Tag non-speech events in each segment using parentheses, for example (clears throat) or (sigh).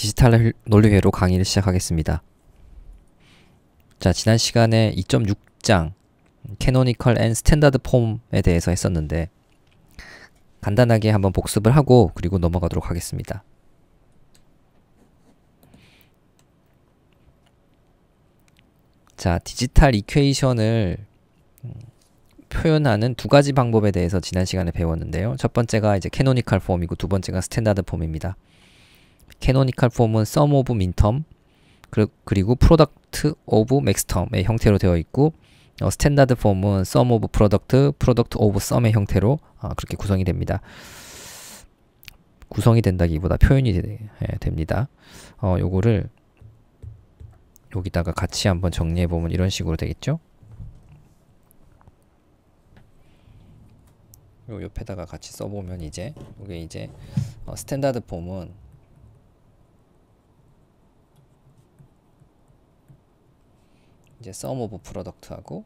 디지털 논리회로 강의를 시작하겠습니다. 자, 지난 시간에 2.6장 캐노니컬 앤 스탠다드 폼에 대해서 했었는데 간단하게 한번 복습을 하고 그리고 넘어가도록 하겠습니다. 자, 디지털 이퀘이션을 음, 표현하는 두 가지 방법에 대해서 지난 시간에 배웠는데요. 첫 번째가 이제 캐노니컬 폼이고 두 번째가 스탠다드 폼입니다. 캐노니컬 폼은 썸 오브 민텀 그리고 프로덕트 오브 맥스텀의 형태로 되어 있고 어, 스탠다드 폼은 썸 오브 프로덕트 프로덕트 오브 썸의 형태로 어, 그렇게 구성이 됩니다. 구성이 된다기보다 표현이 되, 예, 됩니다. 어, 요거를 여기다가 같이 한번 정리해 보면 이런 식으로 되겠죠? 요 옆에다가 같이 써보면 이제 이게 이제 어, 스탠다드 폼은 이제 sum of product하고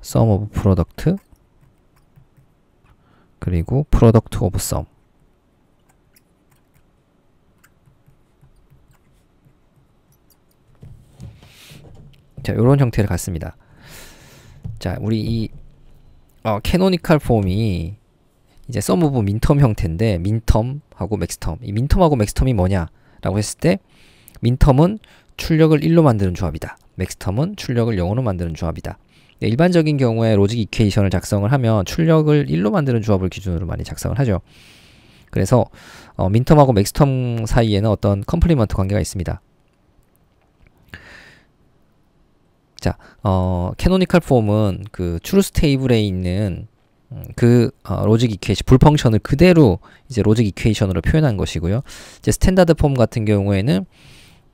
sum of product 그리고 product of sum 자, 요런 형태를 갖습니다. 자, 우리 이 어, 캐노니컬 폼이 이제 sum of min텀 형태인데 min텀하고 max텀 이 min텀하고 max텀이 뭐냐라고 했을 때 min텀은 출력을 1로 만드는 조합이다. 맥스텀은 출력을 0으로 만드는 조합이다. 네, 일반적인 경우에 로직 이퀘이션을 작성을 하면 출력을 1로 만드는 조합을 기준으로 많이 작성을 하죠. 그래서 어, 민텀하고 맥스텀 사이에는 어떤 컴플리먼트 관계가 있습니다. 자, 어, 캐노니컬 폼은 그 트루 스테이블에 있는 음, 그 어, 로직 이퀘이션 불 펑션을 그대로 이제 로직 이퀘이션으로 표현한 것이고요. 이제 스탠다드 폼 같은 경우에는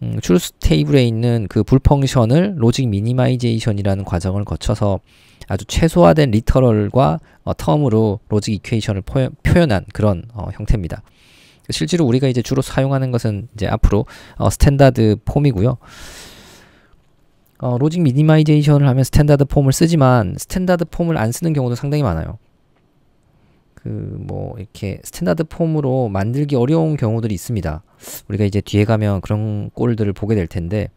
음, 트루스 테이블에 있는 그 불펑션을 로직 미니마이제이션이라는 과정을 거쳐서 아주 최소화된 리터럴과 어, 텀으로 로직 이퀘이션을 포여, 표현한 그런 어, 형태입니다. 실제로 우리가 이제 주로 사용하는 것은 이제 앞으로 어, 스탠다드 폼이고요. 어, 로직 미니마이제이션을 하면 스탠다드 폼을 쓰지만 스탠다드 폼을 안 쓰는 경우도 상당히 많아요. 그뭐 이렇게 스탠다드 폼으로 만들기 어려운 경우들이 있습니다. 우리가 이제 뒤에 가면 그런 골들을 보게 될 텐데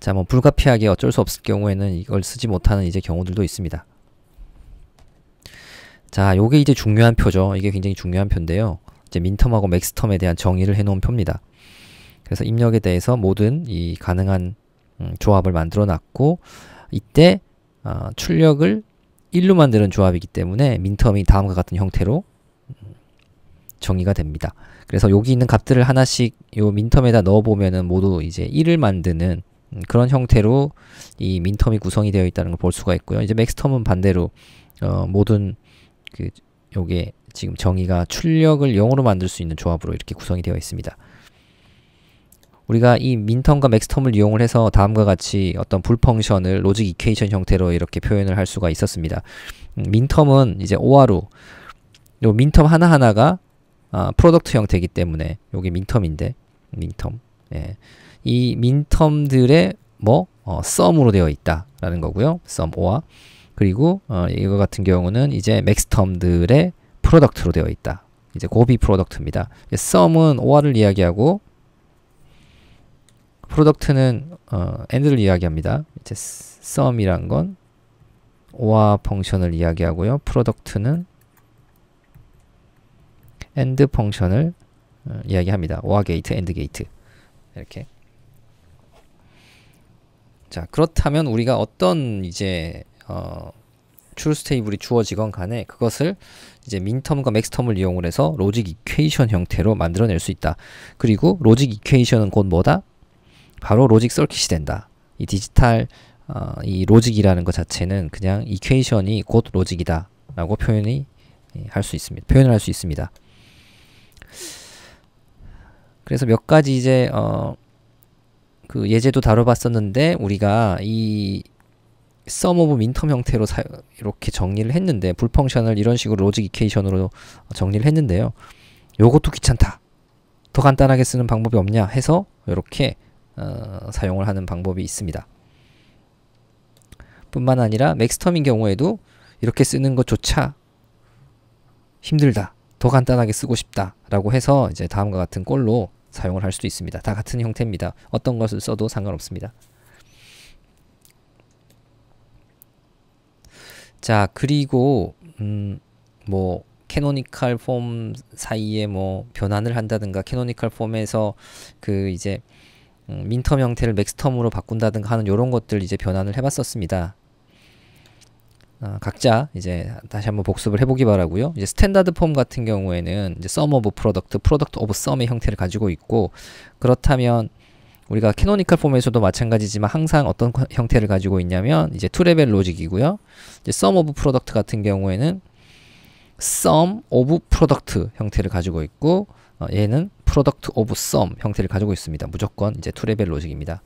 자, 뭐 불가피하게 어쩔 수 없을 경우에는 이걸 쓰지 못하는 이제 경우들도 있습니다. 자, 요게 이제 중요한 표죠. 이게 굉장히 중요한 표인데요. 이제 민텀하고 맥스텀에 대한 정의를 해놓은 표입니다. 그래서 입력에 대해서 모든 이 가능한 음, 조합을 만들어 놨고 이때 어, 출력을 1로 만드는 조합이기 때문에 민텀이 다음과 같은 형태로 정의가 됩니다. 그래서 여기 있는 값들을 하나씩 요 민텀에다 넣어보면은 모두 이제 1을 만드는 음, 그런 형태로 이 민텀이 구성이 되어 있다는 걸 볼 수가 있고요. 이제 맥스텀은 반대로 어 모든 그 요게 지금 정의가 출력을 0으로 만들 수 있는 조합으로 이렇게 구성이 되어 있습니다. 우리가 이 민텀과 맥스텀을 이용을 해서 다음과 같이 어떤 불펑션을 로직 이케이션 형태로 이렇게 표현을 할 수가 있었습니다. 음, 민텀은 이제 오하루 요 민텀 하나하나가 아, 프로덕트 형태이기 때문에 여기 민텀인데 민텀 예. 이 민텀들의 뭐 어, 썸으로 되어 있다라는 거고요. 썸오아 그리고 어, 이거 같은 경우는 이제 맥스텀들의 프로덕트로 되어 있다. 이제 고비 프로덕트입니다. 썸은 오아를 이야기하고 프로덕트는 어, 엔드를 이야기합니다. 이제 썸이란 건 오화 펑션을 이야기하고요. 프로덕트는 엔드 펑션을 어, 이야기합니다. 오화 게이트, 엔드 게이트 이렇게. 자 그렇다면 우리가 어떤 이제 어, 트루 테이블이 주어지건 간에 그것을 이제 민텀과 맥스텀을 이용을 해서 로직 이퀘이션 형태로 만들어낼 수 있다. 그리고 로직 이퀘이션은 곧 뭐다? 바로 로직 서킷이 된다. 이 디지털 어, 이 로직이라는 것 자체는 그냥 이퀘이션이 곧 로직이다라고 표현이 예, 할수 있습니다. 표현을 할 수 있습니다. 그래서 몇 가지 이제 어, 그 예제도 다뤄봤었는데 우리가 이썸 오브 민텀 형태로 사, 이렇게 정리를 했는데 불펑션을 이런 식으로 로직 이케이션으로 정리를 했는데요. 요것도 귀찮다. 더 간단하게 쓰는 방법이 없냐 해서 이렇게 어, 사용을 하는 방법이 있습니다. 뿐만 아니라 맥스텀인 경우에도 이렇게 쓰는 것조차 힘들다. 더 간단하게 쓰고 싶다. 라고 해서 이제 다음과 같은 꼴로 사용을 할 수도 있습니다. 다 같은 형태입니다. 어떤 것을 써도 상관없습니다. 자, 그리고 음, 뭐 캐노니컬 폼 사이에 뭐 변환을 한다든가 캐노니컬 폼에서 그 이제 음, 민텀 형태를 맥스텀으로 바꾼다든가 하는 이런 것들 이제 변환을 해봤었습니다. 아, 각자 이제 다시 한번 복습을 해보기 바라고요. 이제 스탠다드 폼 같은 경우에는 이제 썸 오브 프로덕트, 프로덕트 오브 썸의 형태를 가지고 있고 그렇다면 우리가 캐노니컬 폼에서도 마찬가지지만 항상 어떤 형태를 가지고 있냐면 이제 투레벨 로직이고요. 이제 썸 오브 프로덕트 같은 경우에는 썸 오브 프로덕트 형태를 가지고 있고 어, 얘는 product of sum 형태를 가지고 있습니다. 무조건 이제 투레벨 로직입니다.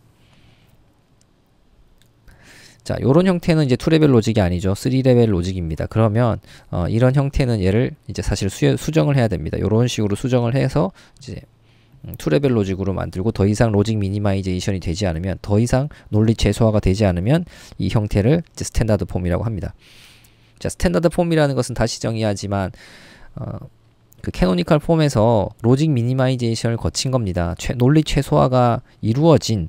자, 요런 형태는 이제 투레벨 로직이 아니죠. 3레벨 로직입니다. 그러면 어, 이런 형태는 얘를 이제 사실 수, 수정을 해야 됩니다. 요런 식으로 수정을 해서 이제 투레벨 음, 로직으로 만들고 더 이상 로직 미니마이제이션이 되지 않으면 더 이상 논리 최소화가 되지 않으면 이 형태를 이제 스탠다드 폼이라고 합니다. 자, 스탠다드 폼이라는 것은 다시 정의하지만 어, 그 캐노니컬 폼에서 로직 미니마이제이션을 거친 겁니다. 최, 논리 최소화가 이루어진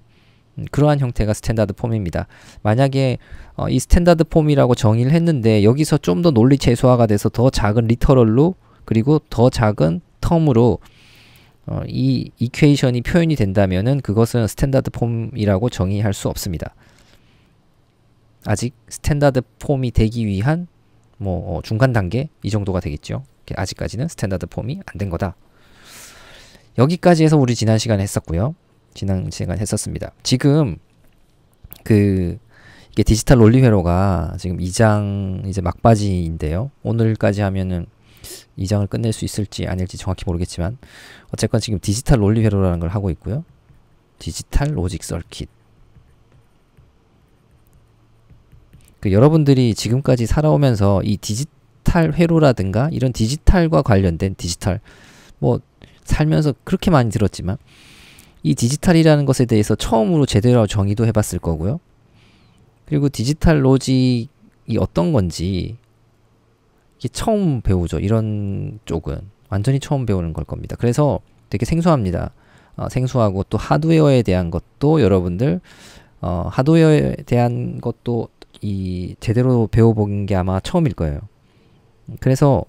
음, 그러한 형태가 스탠다드 폼입니다. 만약에 어, 이 스탠다드 폼이라고 정의를 했는데 여기서 좀 더 논리 최소화가 돼서 더 작은 리터럴로 그리고 더 작은 텀으로 어, 이 이퀘이션이 표현이 된다면 그것은 스탠다드 폼이라고 정의할 수 없습니다. 아직 스탠다드 폼이 되기 위한 뭐 어, 중간 단계 이 정도가 되겠죠. 아직까지는 스탠다드 폼이 안 된 거다. 여기까지 해서 우리 지난 시간에 했었고요. 지난 시간에 했었습니다. 지금 그 이게 디지털 논리 회로가 지금 2장 이제 막바지인데요. 오늘까지 하면은 2장을 끝낼 수 있을지 아닐지 정확히 모르겠지만 어쨌건 지금 디지털 논리 회로라는 걸 하고 있고요. 디지털 로직 서킷. 그 여러분들이 지금까지 살아오면서 이 디지털 디지털 회로라든가 이런 디지털과 관련된 디지털 뭐 살면서 그렇게 많이 들었지만 이 디지털이라는 것에 대해서 처음으로 제대로 정의도 해봤을 거고요. 그리고 디지털 로직이 어떤 건지 이게 처음 배우죠. 이런 쪽은 완전히 처음 배우는 걸 겁니다. 그래서 되게 생소합니다. 어, 생소하고 또 하드웨어에 대한 것도 여러분들 어, 하드웨어에 대한 것도 이 제대로 배워본 게 아마 처음일 거예요. 그래서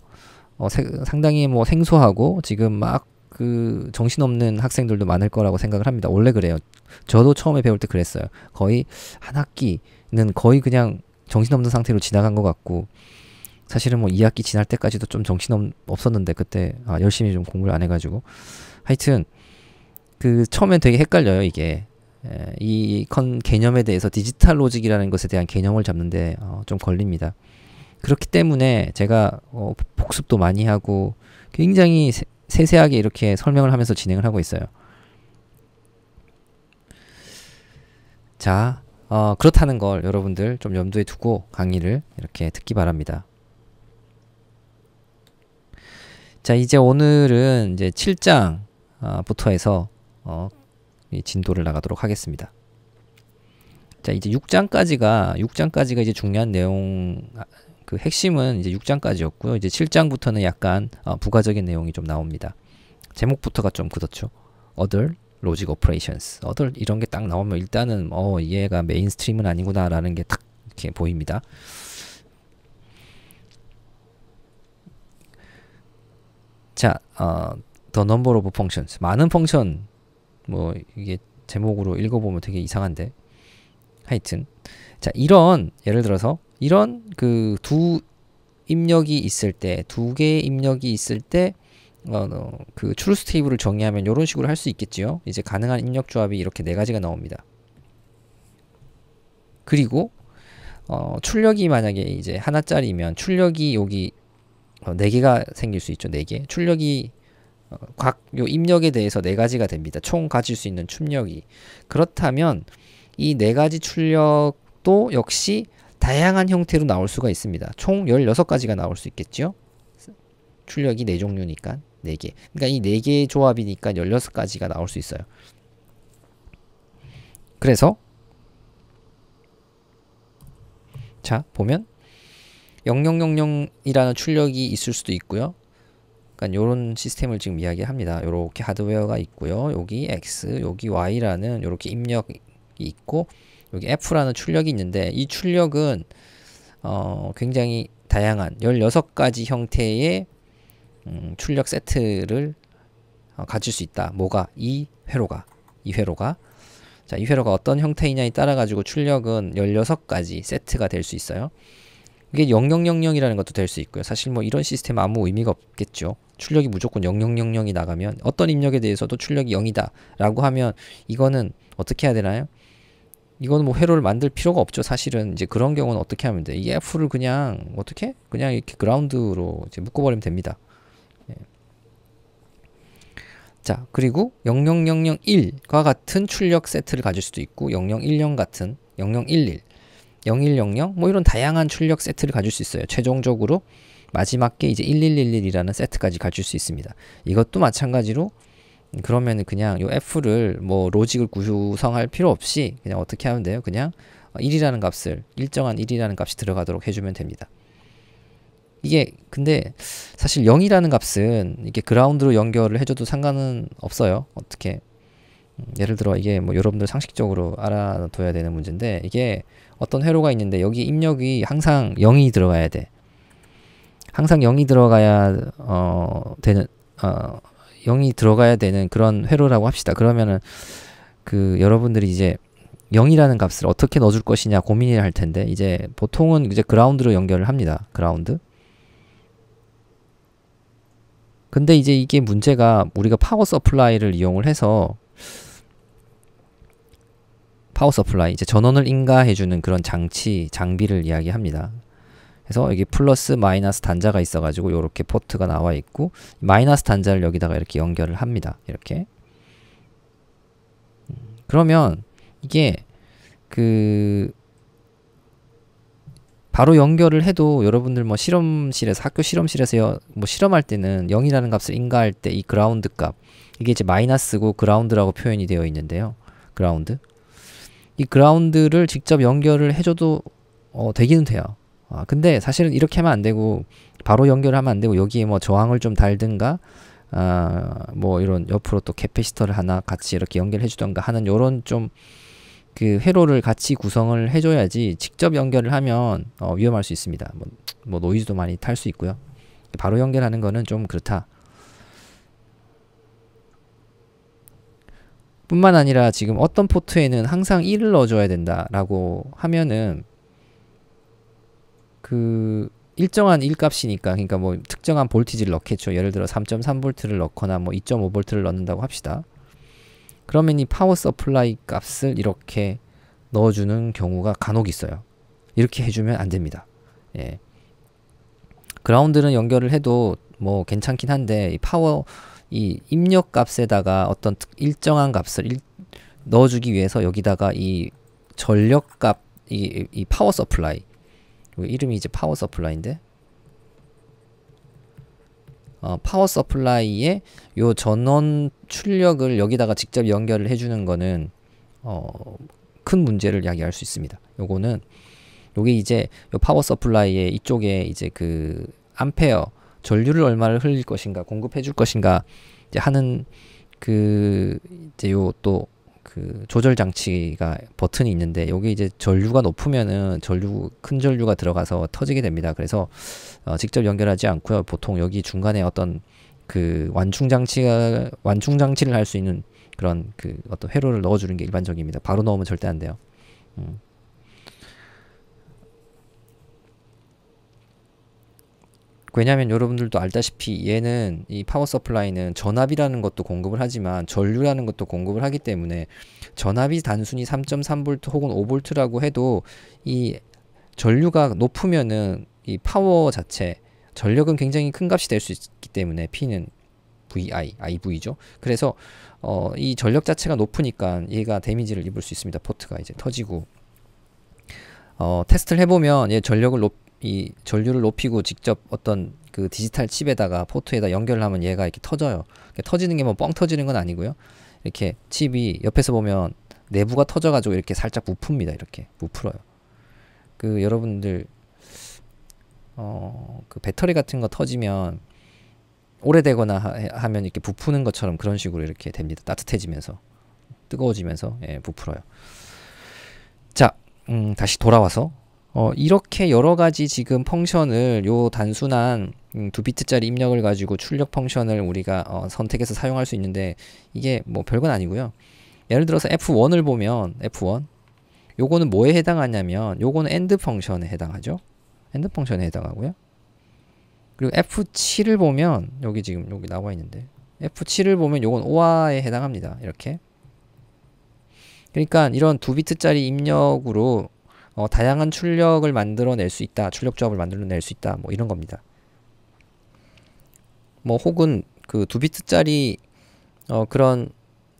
어, 세, 상당히 뭐 생소하고 지금 막 그 정신없는 학생들도 많을 거라고 생각을 합니다. 원래 그래요. 저도 처음에 배울 때 그랬어요. 거의 한 학기는 거의 그냥 정신없는 상태로 지나간 것 같고 사실은 뭐 2학기 지날 때까지도 좀 정신 없었는데 그때 아, 열심히 좀 공부를 안 해가지고 하여튼 그 처음엔 되게 헷갈려요 이게 예, 이컨 개념에 대해서 디지털 로직이라는 것에 대한 개념을 잡는데 어, 좀 걸립니다. 그렇기 때문에 제가 어, 복습도 많이 하고 굉장히 세, 세세하게 이렇게 설명을 하면서 진행을 하고 있어요. 자, 어, 그렇다는 걸 여러분들 좀 염두에 두고 강의를 이렇게 듣기 바랍니다. 자, 이제 오늘은 이제 7장부터 어, 해서 어, 진도를 나가도록 하겠습니다. 자, 이제 6장까지가 6장까지가 이제 중요한 내용 아, 그 핵심은 이제 6장까지였고요. 이제 7장부터는 약간 어, 부가적인 내용이 좀 나옵니다. 제목부터가 좀 그렇죠. 어들 로직 오퍼레이션스 어들 이런 게 딱 나오면 일단은 어 얘가 메인스트림은 아니구나라는 게 딱 이렇게 보입니다. 자, 어, The Number of Functions 많은 펑션 뭐 이게 제목으로 읽어보면 되게 이상한데 하여튼 자 이런 예를 들어서 이런 그 두 입력이 있을 때 두 개의 입력이 있을 때 그 트루스 테이블을 정의하면 이런 식으로 할 수 있겠지요. 이제 가능한 입력 조합이 이렇게 네 가지가 나옵니다. 그리고 어, 출력이 만약에 이제 하나짜리면 출력이 여기 어, 네 개가 생길 수 있죠. 네 개. 출력이 어, 각요 입력에 대해서 네 가지가 됩니다. 총 가질 수 있는 출력이. 그렇다면 이 네 가지 출력도 역시 다양한 형태로 나올 수가 있습니다. 총 16가지가 나올 수 있겠죠? 출력이 4종류니까 4개. 그러니까 이 4개의 조합이니까 16가지가 나올 수 있어요. 그래서 자, 보면 0000이라는 출력이 있을 수도 있고요. 그러니까 요런 시스템을 지금 이야기합니다. 요렇게 하드웨어가 있고요. 여기 X, 여기 Y라는 요렇게 입력이 있고 여기 F라는 출력이 있는데 이 출력은 어, 굉장히 다양한 16가지 형태의 음, 출력 세트를 어, 가질 수 있다. 뭐가? 이 회로가. 이 회로가. 자, 이 회로가 어떤 형태이냐에 따라 가지고 출력은 16가지 세트가 될 수 있어요. 이게 0000이라는 것도 될 수 있고요. 사실 뭐 이런 시스템 아무 의미가 없겠죠. 출력이 무조건 0000이 나가면 어떤 입력에 대해서도 출력이 0이다 라고 하면 이거는 어떻게 해야 되나요? 이건 뭐 회로를 만들 필요가 없죠. 사실은 이제 그런 경우는 어떻게 하면 돼? 이 F를 그냥 어떻게? 그냥 이렇게 그라운드로 이제 묶어버리면 됩니다. 예. 자, 그리고 00001과 같은 출력 세트를 가질 수도 있고 0010 같은 0011, 0100 뭐 이런 다양한 출력 세트를 가질 수 있어요. 최종적으로 마지막 에 이제 1111이라는 세트까지 가질 수 있습니다. 이것도 마찬가지로 그러면 그냥 요 f를 뭐 로직을 구성할 필요 없이 그냥 어떻게 하면 돼요? 그냥 1이라는 값을 일정한 1이라는 값이 들어가도록 해주면 됩니다. 이게 근데 사실 0이라는 값은 이렇게 그라운드로 연결을 해줘도 상관은 없어요. 어떻게 음, 예를 들어 이게 뭐 여러분들 상식적으로 알아둬야 되는 문제인데 이게 어떤 회로가 있는데 여기 입력이 항상 0이 들어가야 돼. 항상 0이 들어가야 어 되는 어 0이 들어가야 되는 그런 회로라고 합시다. 그러면은 그 여러분들이 이제 0이라는 값을 어떻게 넣어줄 것이냐 고민을 할 텐데 이제 보통은 이제 그라운드로 연결을 합니다. 그라운드. 근데 이제 이게 문제가 우리가 파워 서플라이를 이용을 해서 파워 서플라이 이제 전원을 인가해주는 그런 장치 장비를 이야기합니다. 그래서 여기 플러스 마이너스 단자가 있어가지고 이렇게 포트가 나와 있고 마이너스 단자를 여기다가 이렇게 연결을 합니다. 이렇게 음, 그러면 이게 그 바로 연결을 해도 여러분들 뭐 실험실에서 학교 실험실에서 뭐 실험할 때는 0이라는 값을 인가할 때 이 그라운드 값 이게 이제 마이너스고 그라운드라고 표현이 되어 있는데요. 그라운드 이 그라운드를 직접 연결을 해줘도 어, 되기는 돼요. 아, 근데 사실은 이렇게 하면 안 되고 바로 연결하면 안 되고 여기에 뭐 저항을 좀 달든가 아, 뭐 이런 옆으로 또 캐패시터를 하나 같이 이렇게 연결해 주던가 하는 요런 좀 그 회로를 같이 구성을 해줘야지 직접 연결을 하면 어, 위험할 수 있습니다. 뭐, 뭐 노이즈도 많이 탈 수 있고요. 바로 연결하는 거는 좀 그렇다. 뿐만 아니라 지금 어떤 포트에는 항상 1을 넣어줘야 된다라고 하면은 그 일정한 일값이니까 그러니까 뭐 특정한 볼티지를 넣겠죠. 예를 들어 3.3볼트를 넣거나 뭐 2.5볼트를 넣는다고 합시다. 그러면 이 파워 서플라이 값을 이렇게 넣어주는 경우가 간혹 있어요. 이렇게 해주면 안 됩니다. 예. 그라운드는 연결을 해도 뭐 괜찮긴 한데 이 파워 이 입력 값에다가 어떤 일정한 값을 넣어주기 위해서 여기다가 이 전력 값, 이, 이 파워 서플라이 이름이 이제 파워 서플라이인데 어, 파워 서플라이에요 전원 출력을 여기다가 직접 연결을 해주는 거는 어, 큰 문제를 야기할 수 있습니다. 요거는 요게 이제 요 파워 서플라이의 이쪽에 이제 그 암페어 전류를 얼마를 흘릴 것인가 공급해 줄 것인가 하는 그 이제 요또 그 조절 장치가 버튼이 있는데 여기 이제 전류가 높으면은 전류 큰 전류가 들어가서 터지게 됩니다. 그래서 어, 직접 연결하지 않고요. 보통 여기 중간에 어떤 그 완충 장치가 완충 장치를 할 수 있는 그런 그 어떤 회로를 넣어주는 게 일반적입니다. 바로 넣으면 절대 안 돼요. 음. 왜냐하면 여러분들도 알다시피 얘는 이 파워 서플라이는 전압이라는 것도 공급을 하지만 전류라는 것도 공급을 하기 때문에 전압이 단순히 3.3V 혹은 5V라고 해도 이 전류가 높으면은 이 파워 자체 전력은 굉장히 큰 값이 될 수 있기 때문에 P는 VI, IV죠. 그래서 어, 이 전력 자체가 높으니까 얘가 데미지를 입을 수 있습니다. 포트가 이제 터지고 어, 테스트를 해보면 얘 전력을 높, 이이 전류를 높이고 직접 어떤 그 디지털 칩에다가 포트에다 연결하면 얘가 이렇게 터져요. 이렇게 터지는 게 뭐 뻥 터지는 건 아니고요. 이렇게 칩이 옆에서 보면 내부가 터져가지고 이렇게 살짝 부풉니다. 이렇게 부풀어요. 그 여러분들 어 그 배터리 같은 거 터지면 오래되거나 하, 면 이렇게 부푸는 것처럼 그런 식으로 이렇게 됩니다. 따뜻해지면서 뜨거워지면서 예, 부풀어요. 자, 음, 다시 돌아와서 어, 이렇게 여러 가지 지금 펑션을 요 단순한 음, 두 비트짜리 입력을 가지고 출력 펑션을 우리가 어, 선택해서 사용할 수 있는데 이게 뭐 별건 아니고요. 예를 들어서 F1을 보면 F1 요거는 뭐에 해당하냐면 요거는 엔드 펑션에 해당하죠. 엔드 펑션에 해당하고요. 그리고 F7을 보면 여기 지금 여기 나와 있는데 F7을 보면 요건 OR에 해당합니다. 이렇게 그러니까 이런 두 비트짜리 입력으로 어, 다양한 출력을 만들어낼 수 있다. 출력 조합을 만들어낼 수 있다. 뭐 이런 겁니다. 뭐 혹은 그 두 비트짜리 어, 그런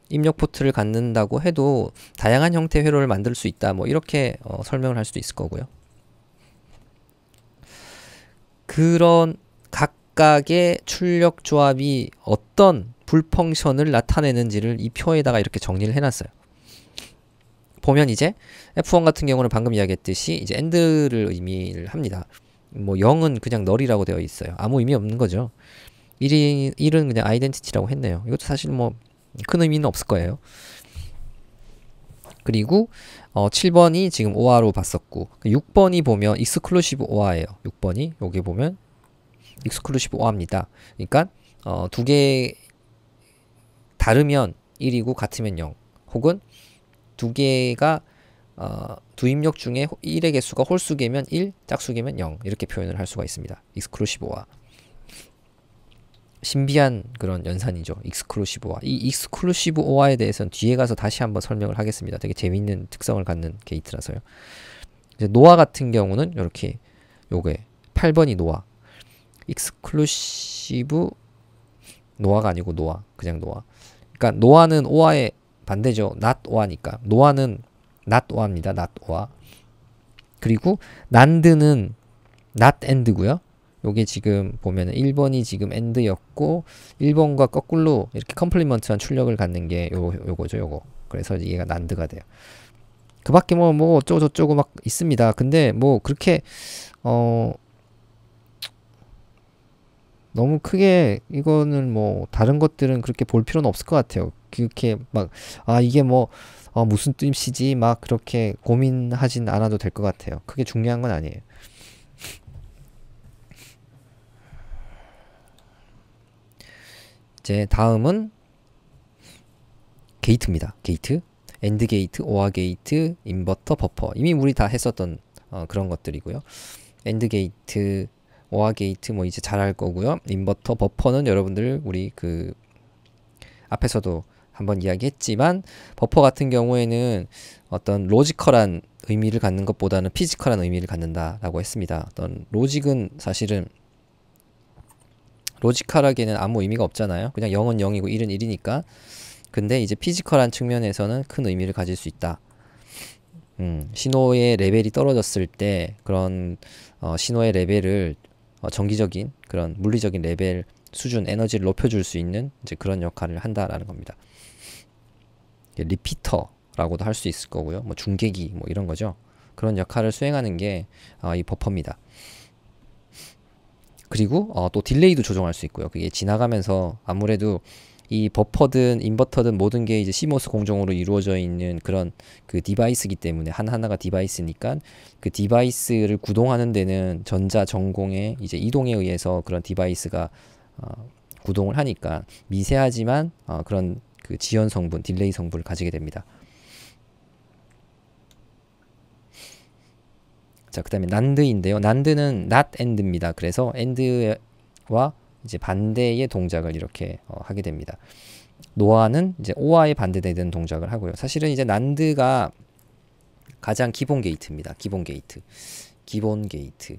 입력 포트를 갖는다고 해도 다양한 형태의 회로를 만들 수 있다. 뭐 이렇게 어, 설명을 할 수도 있을 거고요. 그런 각각의 출력 조합이 어떤 불펑션을 나타내는지를 이 표에다가 이렇게 정리를 해놨어요. 보면 이제 F1 같은 경우는 방금 이야기했듯이 이제 엔드를 의미를 합니다. 뭐 0은 그냥 널이라고 되어 있어요. 아무 의미 없는 거죠. 1이, 1은 그냥 아이덴티티라고 했네요. 이것도 사실 뭐 큰 의미는 없을 거예요. 그리고 어, 7번이 지금 OR로 봤었고 6번이 그러니까 보면 익스클루시브 OR예요. 6번이 여기 보면 익스클루시브 OR입니다. 그러니까 어, 두개 다르면 1이고 같으면 0 혹은 두 개가 어, 두 입력 중에 1의 개수가 홀수개면 1, 짝수개면 0 이렇게 표현을 할 수가 있습니다. 익스클루시브와 신비한 그런 연산이죠. 익스클루시브와 이 익스클루시브 와에 대해서는 뒤에 가서 다시 한번 설명을 하겠습니다. 되게 재밌는 특성을 갖는 게이트라서요. 이제 노아 같은 경우는 이렇게 요게 8번이 노아 익스클루시브 노아가 아니고 노아 그냥 노아 그러니까 노아는 오아의 반대죠. not o n 니까 noa는 not o n 입니다 not oa. 그리고 난드는 not and고요. 요게 지금 보면 1번이 지금 end였고 1번과 거꾸로 이렇게 컴플리먼트한 출력을 갖는 게 요, 요거죠. 요거. 그래서 얘가 난드가 돼요. 그 밖에 뭐, 뭐 어쩌고저쩌고 막 있습니다. 근데 뭐 그렇게, 어, 너무 크게 이거는 뭐 다른 것들은 그렇게 볼 필요는 없을 것 같아요. 그렇게 막 아 이게 뭐 어, 무슨 뜻이지 막 그렇게 고민하진 않아도 될 것 같아요. 크게 중요한 건 아니에요. 이제 다음은 게이트입니다. 게이트, 엔드 게이트, 오아 게이트, 인버터, 버퍼 이미 우리 다 했었던 어, 그런 것들이고요. 엔드 게이트 오아 게이트 뭐 이제 잘 할 거고요. 인버터 버퍼는 여러분들 우리 그 앞에서도 한번 이야기했지만 버퍼 같은 경우에는 어떤 로지컬한 의미를 갖는 것보다는 피지컬한 의미를 갖는다라고 했습니다. 어떤 로직은 사실은 로지컬하게는 아무 의미가 없잖아요. 그냥 0은 0이고 1은 1이니까. 근데 이제 피지컬한 측면에서는 큰 의미를 가질 수 있다. 음, 신호의 레벨이 떨어졌을 때 그런 어, 신호의 레벨을 어, 정기적인 그런 물리적인 레벨 수준 에너지를 높여줄 수 있는 이제 그런 역할을 한다라는 겁니다. 리피터라고도 할 수 있을 거고요. 뭐 중계기 뭐 이런 거죠. 그런 역할을 수행하는 게이 어, 버퍼입니다. 그리고 어, 또 딜레이도 조정할 수 있고요. 그게 지나가면서 아무래도 이 버퍼든 인버터든 모든 게 이제 시모스 공정으로 이루어져 있는 그런 그 디바이스이기 때문에 하나하나가 디바이스니까 그 디바이스를 구동하는 데는 전자 전공의 이제 이동에 의해서 그런 디바이스가 어, 구동을 하니까 미세하지만 어, 그런 그 지연 성분, 딜레이 성분을 가지게 됩니다. 자, 그 다음에 난드인데요. 난드는 not and입니다. 그래서 and와 이제 반대의 동작을 이렇게 어, 하게 됩니다. 노아는 이제 오아의 반대되는 동작을 하고요. 사실은 이제 난드가 가장 기본 게이트입니다. 기본 게이트. 기본 게이트.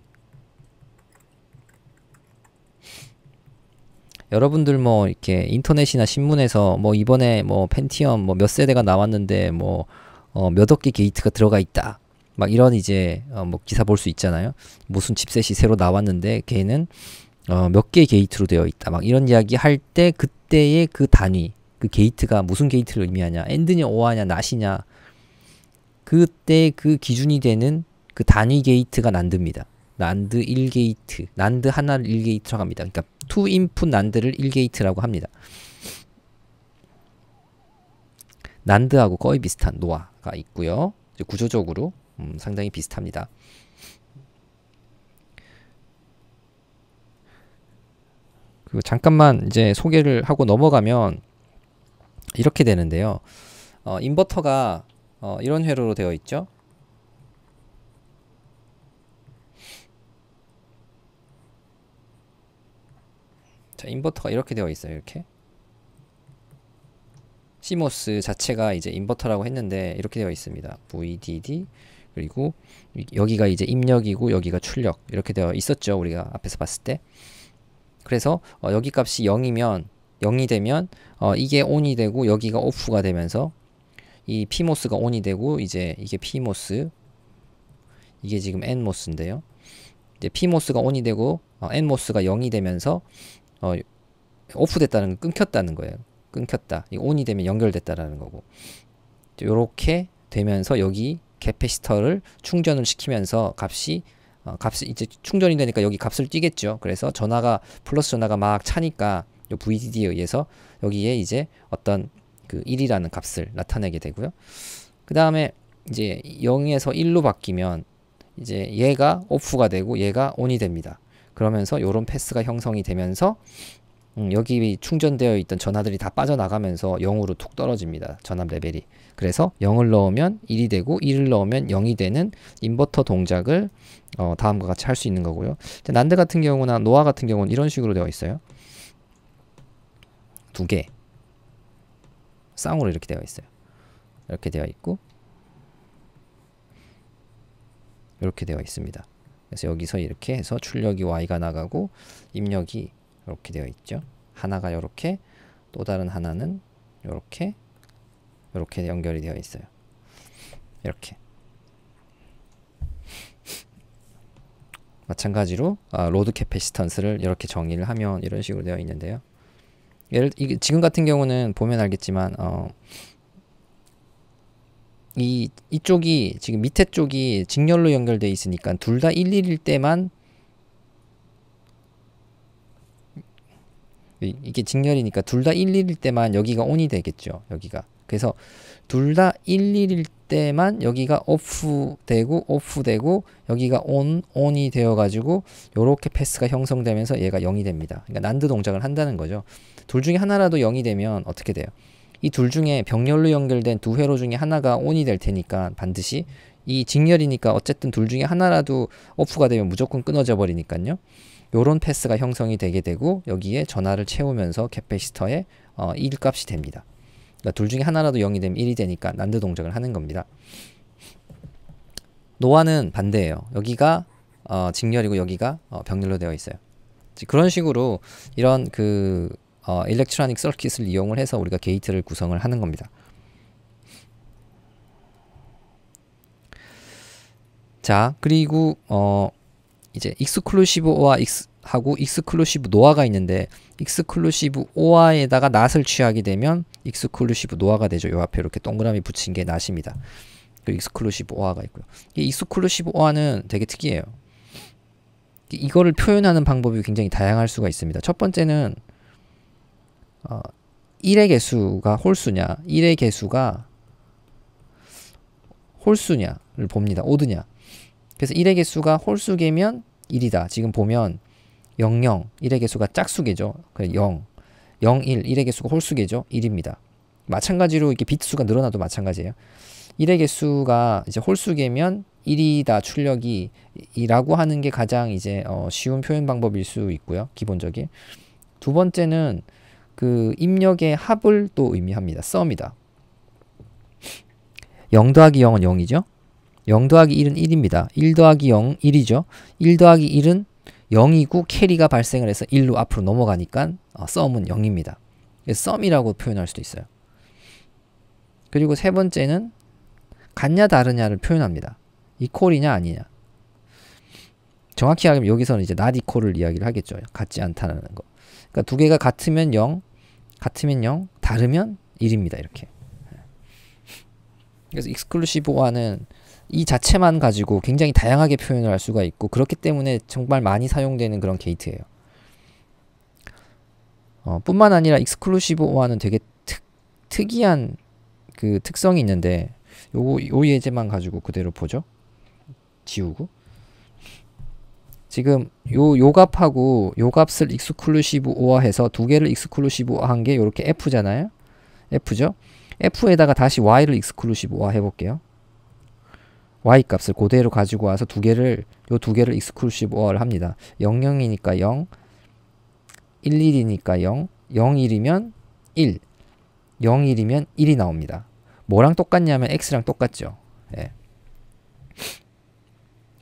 여러분들 뭐 이렇게 인터넷이나 신문에서 뭐 이번에 뭐 펜티엄 뭐 몇 세대가 나왔는데 뭐어 몇억 개 게이트가 들어가 있다. 막 이런 이제 어뭐 기사 볼 수 있잖아요. 무슨 칩셋이 새로 나왔는데 걔는 어, 몇개의 게이트로 되어 있다. 막 이런 이야기 할 때 그때의 그 단위, 그 게이트가 무슨 게이트를 의미하냐, 엔드냐, 오하냐, 낫이냐, 그때 그 기준이 되는 그 단위 게이트가 난드입니다. 난드 1게이트, 난드 하나를 1게이트라고 합니다. 그러니까 투 인풋 난드를 1게이트라고 합니다. 난드하고 거의 비슷한 노아가 있고요. 구조적으로 음, 상당히 비슷합니다. 그 잠깐만 이제 소개를 하고 넘어가면 이렇게 되는데요. 어, 인버터가 어, 이런 회로로 되어 있죠. 자, 인버터가 이렇게 되어 있어요. 이렇게. 시모스 자체가 이제 인버터라고 했는데 이렇게 되어 있습니다. VDD 그리고 여기가 이제 입력이고 여기가 출력 이렇게 되어 있었죠. 우리가 앞에서 봤을 때. 그래서 어, 여기 값이 0이면 0이 되면 어, 이게 온이 되고 여기가 o f f 가 되면서 이 p m o s 가 온이 되고 이제 이게 PMOS 이게 지금 n m o s 인데요 이제 피모스가 온이 되고 어, n o s 가 0이 되면서 어, OFF 됐다는 끊겼다는 거예요. 끊겼다. 이 온이 되면 연결됐다라는 거고. 이렇게 되면서 여기 캐패시터를 충전을 시키면서 값이 어, 값이 이제 충전이 되니까 여기 값을 띄겠죠. 그래서 전화가 플러스 전화가 막 차니까 요 VDD에 의해서 여기에 이제 어떤 그 1이라는 값을 나타내게 되고요. 그 다음에 이제 0에서 1로 바뀌면 이제 얘가 오프가 되고 얘가 온이 됩니다. 그러면서 요런 패스가 형성이 되면서 음, 여기 충전되어 있던 전화들이다 빠져나가면서 0으로 툭 떨어집니다. 전압 레벨이. 그래서 0을 넣으면 1이 되고 1을 넣으면 0이 되는 인버터 동작을 어, 다음과 같이 할 수 있는 거고요. 난드 같은 경우나 노아 같은 경우는 이런 식으로 되어 있어요. 두 개. 쌍으로 이렇게 되어 있어요. 이렇게 되어 있고 이렇게 되어 있습니다. 그래서 여기서 이렇게 해서 출력이 Y가 나가고 입력이 이렇게 되어 있죠. 하나가 이렇게 또 다른 하나는 이렇게 이렇게 연결이 되어 있어요. 이렇게 마찬가지로 아, 로드 캐패시턴스를 이렇게 정의를 하면 이런 식으로 되어 있는데요. 예를 이, 지금 같은 경우는 보면 알겠지만 어, 이 이쪽이 지금 밑에 쪽이 직렬로 연결돼 있으니까 둘 다 11일 때만 이게 직렬이니까 둘 다 1, 1일 때만 여기가 온이 되겠죠. 여기가. 그래서 둘 다 1, 1일 때만 여기가 오프 되고 오프 되고 여기가 온 온이 되어 가지고 요렇게 패스가 형성되면서 얘가 0이 됩니다. 그러니까 난드 동작을 한다는 거죠. 둘 중에 하나라도 0이 되면 어떻게 돼요? 이 둘 중에 병렬로 연결된 두 회로 중에 하나가 온이 될 테니까 반드시 이 직렬이니까 어쨌든 둘 중에 하나라도 오프가 되면 무조건 끊어져 버리니까요. 요런 패스가 형성이 되게 되고 여기에 전화를 채우면서 캐패시터의 어, 1값이 됩니다. 그러니까 둘 중에 하나라도 0이 되면 1이 되니까 난드 동작을 하는 겁니다. 노화는 반대예요. 여기가 어, 직렬이고 여기가 어, 병렬로 되어 있어요. 그런 식으로 이런 그 어, 일렉트로닉 서킷을 이용을 해서 우리가 게이트를 구성을 하는 겁니다. 자, 그리고 어 이제 익스클루시브 오와 익스 하고 익스클루시브 노아가 있는데 익스클루시브 오아에다가 낫을 취하게 되면 익스클루시브 노아가 되죠. 요 앞에 이렇게 동그라미 붙인 게 낫입니다. 그 익스클루시브 오아가 있고요. 이 익스클루시브 오아는 되게 특이해요. 이거를 표현하는 방법이 굉장히 다양할 수가 있습니다. 첫 번째는 어, 1의 개수가 홀수냐, 1의 개수가 홀수냐를 봅니다. 오드냐. 그래서 1의 개수가 홀수 개면 1이다. 지금 보면 0, 0, 1의 개수가 짝수 개죠. 0, 그 0, 1, 1의 개수가 홀수 개죠. 1입니다. 마찬가지로 이렇게 비트수가 늘어나도 마찬가지예요. 1의 개수가 이제 홀수 개면 1이다 출력이 이라고 하는 게 가장 이제 어 쉬운 표현 방법일 수 있고요. 기본적인. 두 번째는 그 입력의 합을 또 의미합니다. 썸이다. 0 더하기 0은 0이죠. 0 더하기 1은 1입니다. 1 더하기 0, 1이죠. 1 더하기 1은 0이고 캐리가 발생을 해서 1로 앞으로 넘어가니까 어, 썸은 0입니다. 썸이라고 표현할 수도 있어요. 그리고 세 번째는 같냐 다르냐를 표현합니다. 이퀄이냐 아니냐. 정확히 하면 여기서는 이제 not equal을 이야기를 하겠죠. 같지 않다는 거. 그러니까 두 개가 같으면 0, 같으면 0, 다르면 1입니다. 이렇게. 그래서 exclusive와는 이 자체만 가지고 굉장히 다양하게 표현을 할 수가 있고 그렇기 때문에 정말 많이 사용되는 그런 게이트예요. 어, 뿐만 아니라 익스클루시브와는 되게 특, 특이한 그 특성이 있는데 요, 요 예제만 가지고 그대로 보죠. 지우고 지금 요 요값하고 요값을 익스클루시브 오화해서 두 개를 익스클루시브 한 게 이렇게 F잖아요. F죠. F에다가 다시 Y를 익스클루시브 오화해 볼게요. y 값을 그대로 가지고 와서 두 개를 요 두 개를 익스클루시브 어를 합니다. 00이니까 0 11이니까 0 01이면 1 01이면 1이 나옵니다. 뭐랑 똑같냐면 x랑 똑같죠. 예.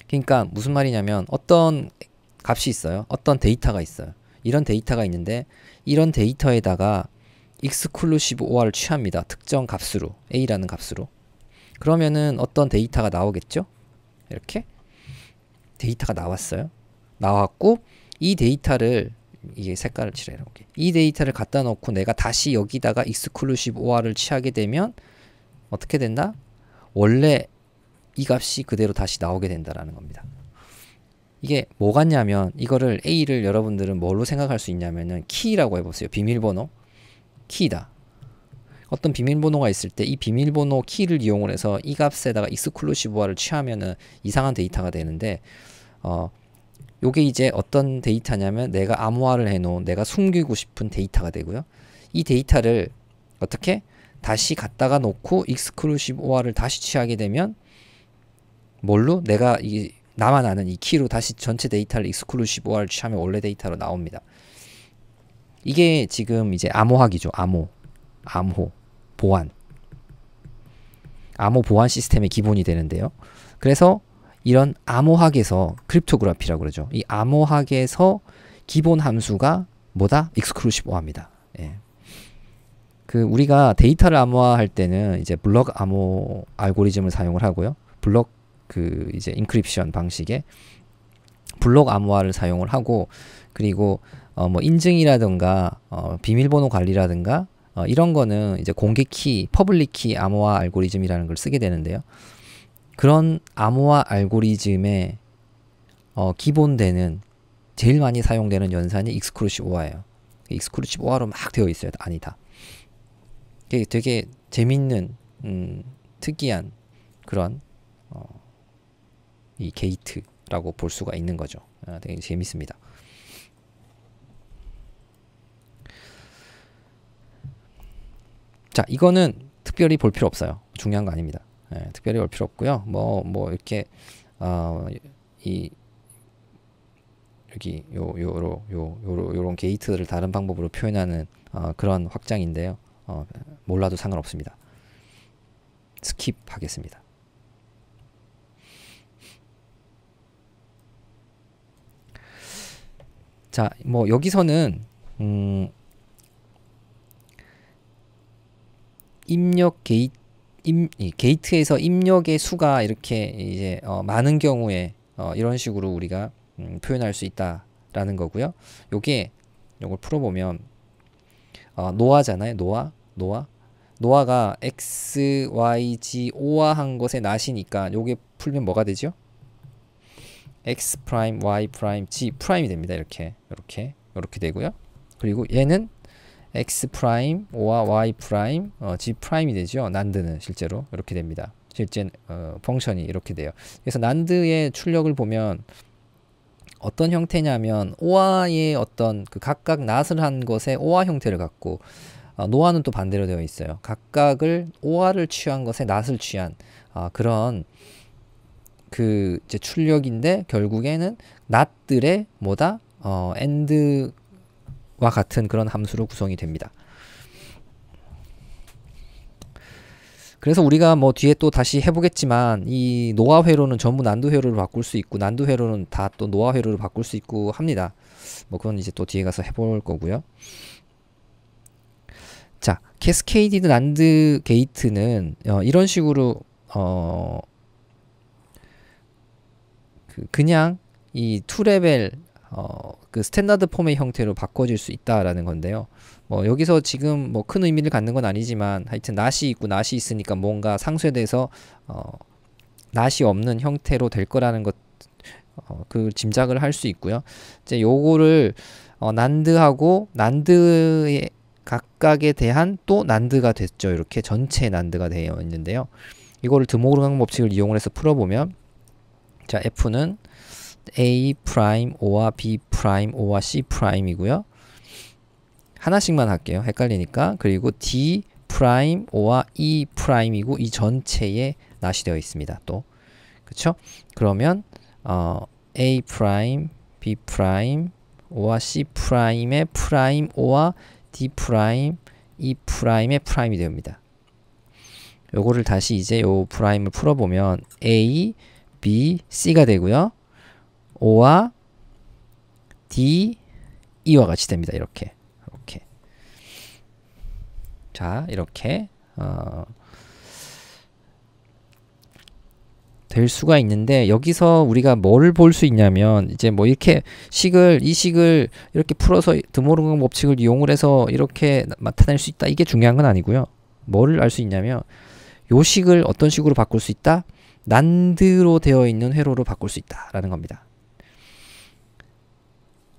그러니까 무슨 말이냐면 어떤 값이 있어요. 어떤 데이터가 있어요. 이런 데이터가 있는데 이런 데이터에다가 익스클루시브 OR을 취합니다. 특정 값으로 A라는 값으로 그러면은 어떤 데이터가 나오겠죠? 이렇게 데이터가 나왔어요. 나왔고 이 데이터를 이게 색깔을 칠해요. 이 데이터를 갖다 놓고 내가 다시 여기다가 익스클루시브 o r 를 취하게 되면 어떻게 된다? 원래 이 값이 그대로 다시 나오게 된다라는 겁니다. 이게 뭐 같냐면 이거를 A를 여러분들은 뭘로 생각할 수 있냐면은 키라고 해보세요. 비밀번호 키다. 어떤 비밀번호가 있을 때 이 비밀번호 키를 이용을 해서 이 값에다가 익스클루시브화를 취하면은 이상한 데이터가 되는데 어 요게 이제 어떤 데이터냐면 내가 암호화를 해놓은 내가 숨기고 싶은 데이터가 되고요. 이 데이터를 어떻게 다시 갖다가 놓고 익스클루시브화를 다시 취하게 되면 뭘로 내가 이 나만 아는 이 키로 다시 전체 데이터를 익스클루시브화를 취하면 원래 데이터로 나옵니다. 이게 지금 이제 암호학이죠. 암호. 암호. 보안 암호 보안 시스템의 기본이 되는데요. 그래서 이런 암호학에서 크립토그래피라고 그러죠. 이 암호학에서 기본 함수가 뭐다? 익스클루시브화입니다. 예. 그 우리가 데이터를 암호화할 때는 이제 블럭 암호 알고리즘을 사용을 하고요. 블럭 그 이제 인크립션 방식의 블록 암호화를 사용을 하고 그리고 어뭐 인증이라든가 어 비밀번호 관리라든가 어, 이런 거는 이제 공개 키, 퍼블릭 키 암호화 알고리즘이라는 걸 쓰게 되는데요. 그런 암호화 알고리즘의 어, 기본되는 제일 많이 사용되는 연산이 익스크루시오아예요. 익스크루시오아로 막 되어 있어요. 아니다. 되게 재밌는 음, 특이한 그런 어, 이 게이트라고 볼 수가 있는 거죠. 아, 되게 재밌습니다. 자, 이거는 특별히 볼 필요 없어요. 중요한 거 아닙니다. 예, 특별히 볼 필요 없고요. 뭐뭐 뭐 이렇게 어, 이 여기 요 요로 요 요로 요런 게이트를 다른 방법으로 표현하는 어, 그런 확장인데요. 어, 몰라도 상관없습니다. 스킵하겠습니다. 자, 뭐 여기서는 음 입력 게이트 임, 게이트에서 입력의 수가 이렇게 이제 어, 많은 경우에 어, 이런 식으로 우리가 음, 표현할 수 있다라는 거고요. 요게 요걸 풀어보면 어, 노아잖아요. 노아, 노아, 노아가 x, y, g, o와 한 것의 낫이니까 요게 풀면 뭐가 되죠? x 프라임, y 프라임, g 프라임이 됩니다. 이렇게 이렇게 이렇게 되고요. 그리고 얘는 x 프라임 와 y 프라임 어, g 프라임이 되죠. 난드는 실제로 이렇게 됩니다. 실제 어, 펑션이 이렇게 돼요. 그래서 난드의 출력을 보면 어떤 형태냐면 오아의 어떤 그 각각 낫을 한 것의 오아 형태를 갖고 어, 노아는 또 반대로 되어 있어요. 각각을 오아를 취한 것에 낫을 취한 어, 그런 그 이제 출력인데 결국에는 낫들의 뭐다 어, 엔드 같은 그런 함수로 구성이 됩니다. 그래서 우리가 뭐 뒤에 또 다시 해보겠지만 이 노화 회로는 전부 난도 회로를 바꿀 수 있고 난도 회로는 다 또 노화 회로를 바꿀 수 있고 합니다. 뭐 그건 이제 또 뒤에 가서 해볼 거고요. 자, 캐스케이디드 난드 게이트는 어, 이런 식으로 어, 그 그냥 이 투레벨 어, 그 스탠다드 폼의 형태로 바꿔질 수 있다라는 건데요. 뭐 여기서 지금 뭐 큰 의미를 갖는 건 아니지만 하여튼 낫이 있고 낫이 있으니까 뭔가 상쇄돼서 어, 낫이 없는 형태로 될 거라는 것, 어, 그 짐작을 할 수 있고요. 이제 요거를 어, 난드하고 난드의 각각에 대한 또 난드가 됐죠. 이렇게 전체 난드가 되어 있는데요. 이거를 드모그르강 법칙을 이용 해서 풀어보면 자 F는 A 프라임 O와 B 프라임 O와 C 프라임이고요. 하나씩만 할게요. 헷갈리니까. 그리고 D 프라임 O와 E 프라임이고 이 전체에 낫이 되어 있습니다. 또 그렇죠? 그러면 어, A 프라임 B 프라임 O와 C 프라임의 프라임 O와 D 프라임 E 프라임의 프라임이 됩니다. 요거를 다시 이제 요 프라임을 풀어보면 A, B, C가 되고요. O와 D, E와 같이 됩니다. 이렇게. 이렇게. 자, 이렇게. 어, 될 수가 있는데 여기서 우리가 뭘 볼 수 있냐면 이제 뭐 이렇게 식을 이 식을 이렇게 풀어서 드모르는 법칙을 이용을 해서 이렇게 나타낼 수 있다 이게 중요한 건 아니고요 뭐를 알수 있냐면 요 식을 어떤 식으로 바꿀 수 있다 난드로 되어 있는 회로로 바꿀 수 있다라는 겁니다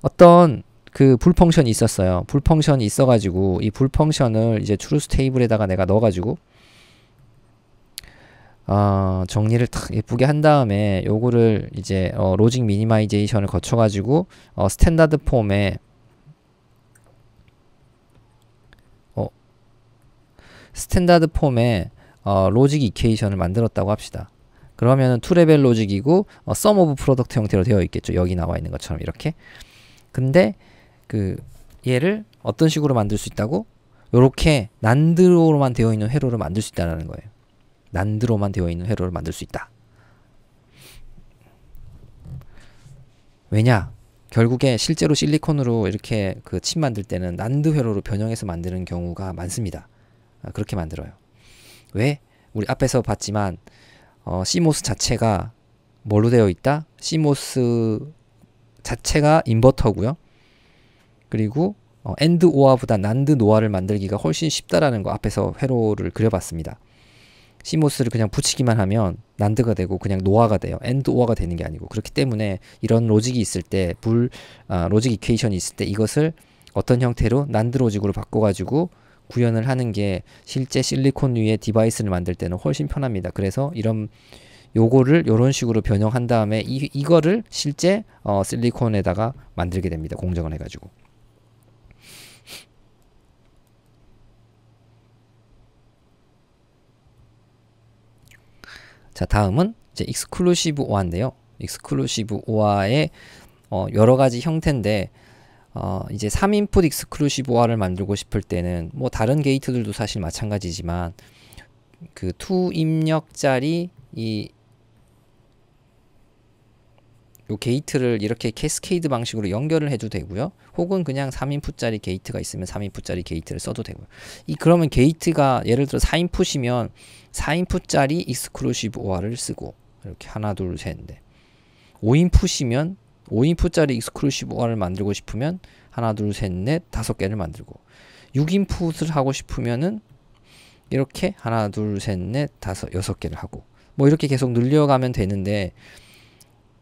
어떤 그 불펑션이 있었어요. 불펑션이 있어가지고 이 불펑션을 이제 t r u 테이블에다가 내가 넣어가지고 어, 정리를 탁 예쁘게 한 다음에 요거를 이제 어, 로직 미니마이제이션을 거쳐가지고 어, 스탠다드 폼에 어, 스탠다드 폼에 어, 로직 이케이션을 만들었다고 합시다. 그러면은 투레벨 로직이고 어, 썸 오브 프로덕트 형태로 되어 있겠죠. 여기 나와 있는 것처럼 이렇게. 근데 그 얘를 어떤 식으로 만들 수 있다고? 이렇게 난드로만 되어 있는 회로를 만들 수 있다는 거예요. 난드로만 되어 있는 회로를 만들 수 있다. 왜냐? 결국에 실제로 실리콘으로 이렇게 그 칩 만들 때는 난드 회로로 변형해서 만드는 경우가 많습니다. 아, 그렇게 만들어요. 왜? 우리 앞에서 봤지만 어, CMOS 자체가 뭘로 되어 있다? CMOS 자체가 인버터고요. 그리고 어, and o 보다 난드 노아를 만들기가 훨씬 쉽다라는 거 앞에서 회로를 그려봤습니다. 시모스를 그냥 붙이기만 하면 난드가 되고 그냥 노아가 돼요. a 드오아가 되는 게 아니고 그렇기 때문에 이런 로직이 있을 때불 아, 로직 이케이션이 있을 때 이것을 어떤 형태로 난드 로직으로 바꿔가지고 구현을 하는 게 실제 실리콘 위에 디바이스를 만들 때는 훨씬 편합니다. 그래서 이런 요거를 요런 식으로 변형한 다음에 이, 이거를 실제 어, 실리콘에다가 만들게 됩니다. 공정을 해가지고. 자 다음은 이제 익스클루시브 오화인데요. 익스클루시브 오화의 어, 여러 가지 형태인데 어, 이제 3인풋 익스클루시브 오화를 만들고 싶을 때는 뭐 다른 게이트들도 사실 마찬가지지만 그투 입력짜리 이요 게이트를 이렇게 캐스케이드 방식으로 연결을 해도 되고요. 혹은 그냥 3인풋짜리 게이트가 있으면 3인풋짜리 게이트를 써도 되고요. 이 그러면 게이트가 예를 들어 4인풋이면 4인풋짜리 익스클루시브 오아를 쓰고 이렇게 하나 둘 셋인데 5인풋이면 5인풋짜리 익스클루시브 오아를 만들고 싶으면 하나 둘 셋 넷 다섯 개를 만들고 6인풋을 하고 싶으면은 이렇게 하나 둘 셋 넷 다섯 여섯 개를 하고 뭐 이렇게 계속 늘려가면 되는데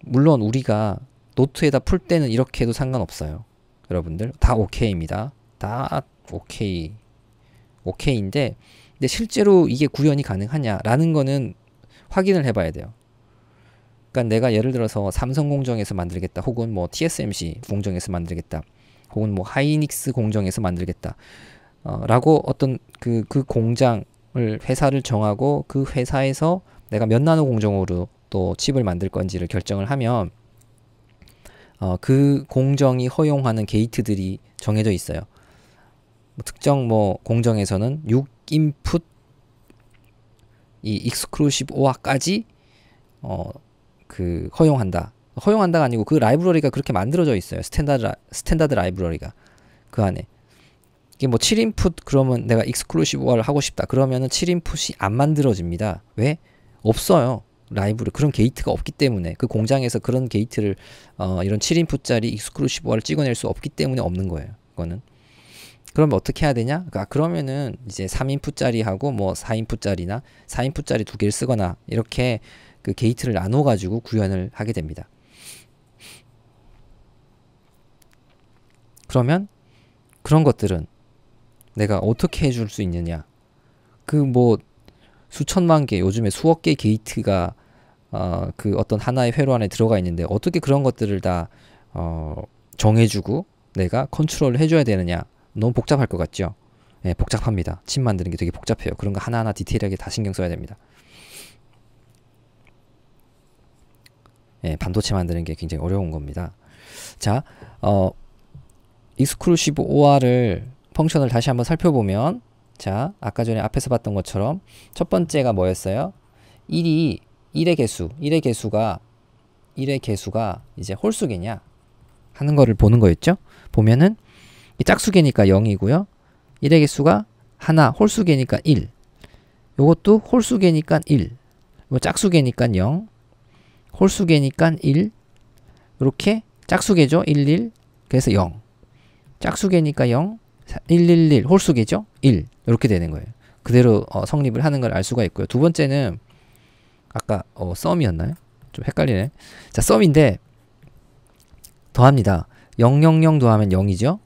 물론 우리가 노트에다 풀 때는 이렇게 해도 상관없어요. 여러분들 다 오케이입니다. 다 오케이. 오케이인데 근데 실제로 이게 구현이 가능하냐라는 거는 확인을 해봐야 돼요. 그러니까 내가 예를 들어서 삼성 공정에서 만들겠다 혹은 뭐 TSMC 공정에서 만들겠다 혹은 뭐 하이닉스 공정에서 만들겠다 어, 라고 어떤 그, 그 공장을 회사를 정하고 그 회사에서 내가 몇 나노 공정으로 또 칩을 만들 건지를 결정을 하면 어, 그 공정이 허용하는 게이트들이 정해져 있어요. 뭐 특정 뭐 공정에서는 6인풋 이 익스클루시브 오화까지 어, 그 허용한다. 허용한다가 아니고 그 라이브러리가 그렇게 만들어져 있어요. 스탠다드 라, 스탠다드 라이브러리가 그 안에 이게 뭐 7인풋 그러면 내가 익스클루시브화를 하고 싶다. 그러면은 7인풋이 안 만들어집니다. 왜? 없어요. 라이브를 그런 게이트가 없기 때문에 그 공장에서 그런 게이트를 어, 이런 7인풋짜리 익스크루시브화를 찍어낼 수 없기 때문에 없는 거예요. 그거는. 그러면 어떻게 해야 되냐? 아, 그러면은 이제 3인풋짜리하고 뭐 4인풋짜리나 4인풋짜리 두 개를 쓰거나 이렇게 그 게이트를 나눠 가지고 구현을 하게 됩니다. 그러면 그런 것들은 내가 어떻게 해줄 수 있느냐? 그 뭐 수천만 개 요즘에 수억 개 게이트가 어, 그 어떤 하나의 회로 안에 들어가 있는데 어떻게 그런 것들을 다 어, 정해주고 내가 컨트롤을 해줘야 되느냐 너무 복잡할 것 같죠? 예, 복잡합니다. 침 만드는 게 되게 복잡해요. 그런 거 하나하나 디테일하게 다 신경 써야 됩니다. 예, 반도체 만드는 게 굉장히 어려운 겁니다. 자, 어, 익스크루시브 OR을 펑션을 다시 한번 살펴보면 자, 아까 전에 앞에서 봤던 것처럼 첫 번째가 뭐였어요? 1이 1의 개수, 1의 개수가 1의 개수가 이제 홀수개냐 하는 거를 보는 거였죠. 보면은 이 짝수개니까 0이고요. 1의 개수가 하나, 홀수개니까 1. 요것도 홀수개니까 1. 뭐 짝수개니까 0. 홀수개니까 1. 이렇게 짝수개죠. 1, 1. 그래서 0. 짝수개니까 0. 1, 1, 1. 홀수개죠. 1. 이렇게 되는 거예요. 그대로 어, 성립을 하는 걸 알 수가 있고요. 두 번째는 아까 어, 썸이었나요? 좀 헷갈리네. 자, 썸인데 더합니다. 000 더하면 0이죠.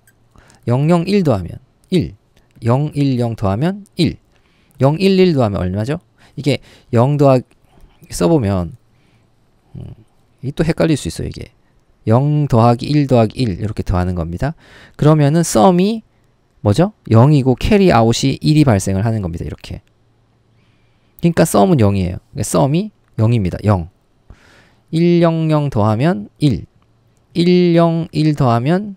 001 더하면 1. 010 더하면 1. 011 더하면 얼마죠? 이게 0더하 써보면 음, 이게 또 헷갈릴 수 있어요. 이게 0 더하기 1 더하기 1 이렇게 더하는 겁니다. 그러면은 썸이 뭐죠? 0이고 캐리 아웃이 1이 발생을 하는 겁니다. 이렇게 그러니까 썸은 0이에요. 그러니까 썸이 0입니다. 0. 100 더하면 1. 101 더하면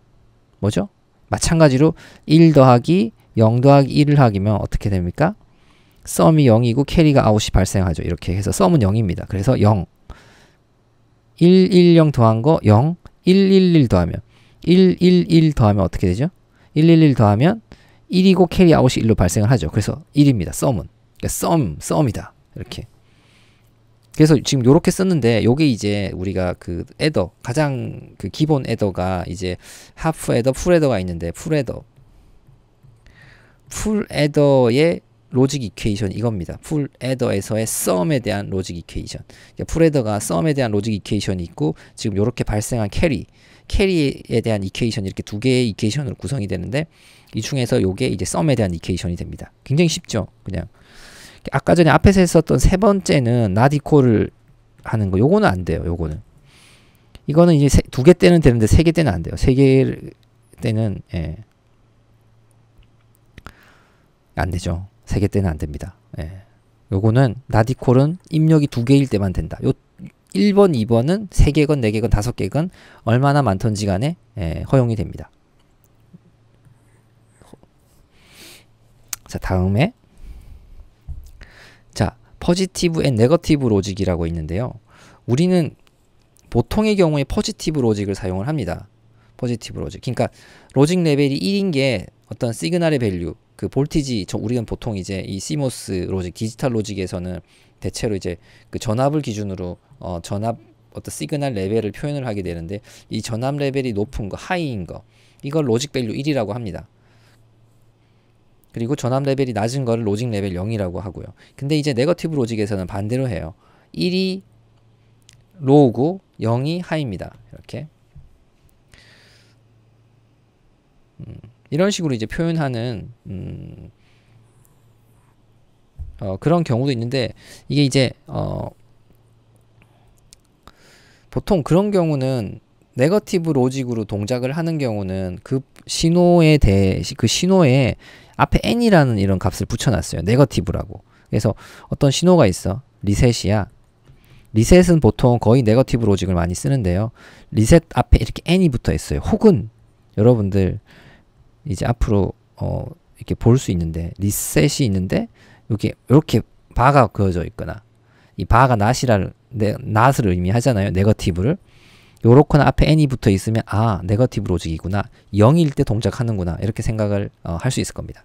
뭐죠? 마찬가지로 1 더하기 0 더하기 1을 하기면 어떻게 됩니까? 썸이 0이고 캐리가 아웃이 발생하죠. 이렇게 해서 썸은 0입니다. 그래서 0. 110 더한 거 0. 111 더하면 111 더하면 어떻게 되죠? 111 더하면 1이고 캐리 아웃이 1로 발생을 하죠. 그래서 1입니다. 썸은. 그러니까 썸, 썸이다. 이렇게. 그래서 지금 이렇게 썼는데 요게 이제 우리가 그에더 가장 그 기본 에더가 이제 하프 에더풀에더가 있는데 풀에더풀에더의 로직 이퀘이션 이겁니다. 풀에더에서의 썸에 대한 로직 이퀘이션. 그러니까 풀에더가 썸에 대한 로직 이퀘이션이 있고 지금 이렇게 발생한 캐리, 캐리에 대한 이퀘이션 이렇게 두 개의 이퀘이션으로 구성이 되는데 이 중에서 요게 이제 썸에 대한 이퀘이션이 됩니다. 굉장히 쉽죠. 그냥 아까 전에 앞에서 했었던 세 번째는 나디콜을 하는 거 요거는 안 돼요. 요거는 이거는 이제 세, 두개 때는 되는데 세 개 때는 안 돼요. 세개 때는 예. 안 되죠. 세 개 때는 안 됩니다. 예. 요거는 나디콜은 입력이 두 개일 때만 된다. 요 1번, 2번은 세 개건 네 개건 다섯 개건 얼마나 많던지 간에 예, 허용이 됩니다. 자, 다음에 퍼지티브 앤 네거티브 로직이라고 있는데요. 우리는 보통의 경우에 퍼지티브 로직을 사용을 합니다. 퍼지티브 로직. 그러니까 로직 레벨이 1인 게 어떤 시그널의 밸류, 그 볼티지, 저 우리는 보통 이제 이 시모스 로직, 디지털 로직에서는 대체로 이제 그 전압을 기준으로 어, 전압 어떤 시그널 레벨을 표현을 하게 되는데 이 전압 레벨이 높은 거, 하이인 거 이걸 로직 밸류 1이라고 합니다. 그리고 전압 레벨이 낮은 거를 로직 레벨 0이라고 하고요. 근데 이제 네거티브 로직에서는 반대로 해요. 1이 로우고 0이 하입니다. 이렇게. 음, 이런 식으로 이제 표현하는 음, 어, 그런 경우도 있는데 이게 이제 어, 보통 그런 경우는 네거티브 로직으로 동작을 하는 경우는 그 신호에 대해 그 신호에 앞에 n이라는 이런 값을 붙여놨어요. 네거티브라고. 그래서 어떤 신호가 있어. 리셋이야. 리셋은 보통 거의 네거티브 로직을 많이 쓰는데요. 리셋 앞에 이렇게 n이 붙어 있어요. 혹은 여러분들 이제 앞으로 어 이렇게 볼 수 있는데 리셋이 있는데 이렇게 이렇게 바가 그어져 있거나 이 바가 낫이라 는 낫을 의미하잖아요. 네거티브를. 요렇거나 앞에 n이 붙어 있으면 아 네거티브 로직이구나 0일 때 동작하는구나 이렇게 생각을 어, 할수 있을 겁니다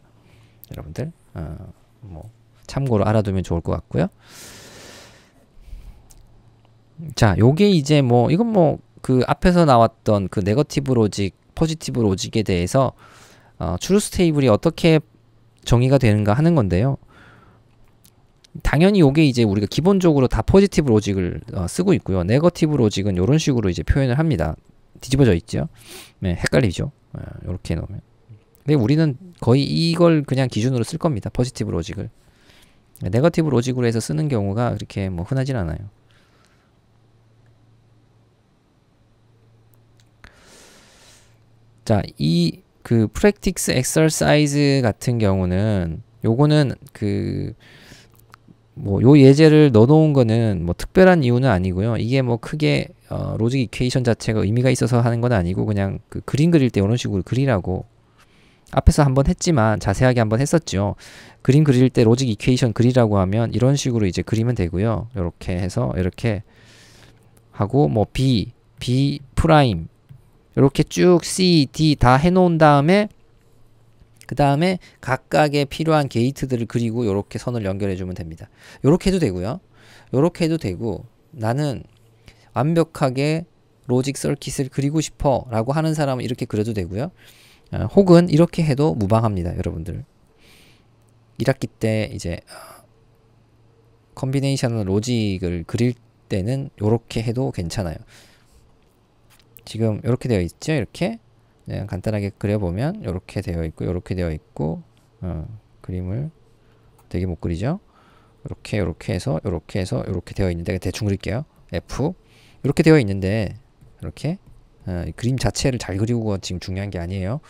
여러분들 어, 뭐 참고로 알아두면 좋을 것 같고요 자 요게 이제 뭐 이건 뭐 그 앞에서 나왔던 그 네거티브 로직 포지티브 로직에 대해서 어, 트루스 테이블이 어떻게 정의가 되는가 하는 건데요 당연히 이게 이제 우리가 기본적으로 다 포지티브 로직을 어, 쓰고 있고요. 네거티브 로직은 이런 식으로 이제 표현을 합니다. 뒤집어져 있죠. 네, 헷갈리죠. 이렇게 어, 놓으면. 근데 우리는 거의 이걸 그냥 기준으로 쓸 겁니다. 포지티브 로직을. 네거티브 로직으로 해서 쓰는 경우가 그렇게 뭐 흔하진 않아요. 자, 이 그 프랙틱스 엑서사이즈 같은 경우는 요거는 그 뭐요 예제를 넣어놓은 거는 뭐 특별한 이유는 아니고요. 이게 뭐 크게 어, 로직 이퀘이션 자체가 의미가 있어서 하는 건 아니고 그냥 그 그림 그릴 때 이런 식으로 그리라고 앞에서 한번 했지만 자세하게 한번 했었죠. 그림 그릴 때 로직 이퀘이션 그리라고 하면 이런 식으로 이제 그리면 되고요. 이렇게 해서 이렇게 하고 뭐 b b 프라임 이렇게 쭉 c d 다 해놓은 다음에 그 다음에 각각의 필요한 게이트들을 그리고 이렇게 선을 연결해 주면 됩니다. 이렇게 해도 되고요. 이렇게 해도 되고 나는 완벽하게 로직 서킷을 그리고 싶어 라고 하는 사람은 이렇게 그려도 되고요. 아, 혹은 이렇게 해도 무방합니다. 여러분들. 1학기 때 이제 컨비네이션은 아, 로직을 그릴 때는 이렇게 해도 괜찮아요. 지금 이렇게 되어 있죠? 이렇게 그 간단하게 그려보면 이렇게 되어 있고 이렇게 되어 있고 어, 그림을 되게 못 그리죠 이렇게 이렇게 해서 이렇게 해서 이렇게 되어 있는데 대충 그릴게요 F 이렇게 되어 있는데 이렇게 어, 그림 자체를 잘 그리고 지금 중요한 게 아니에요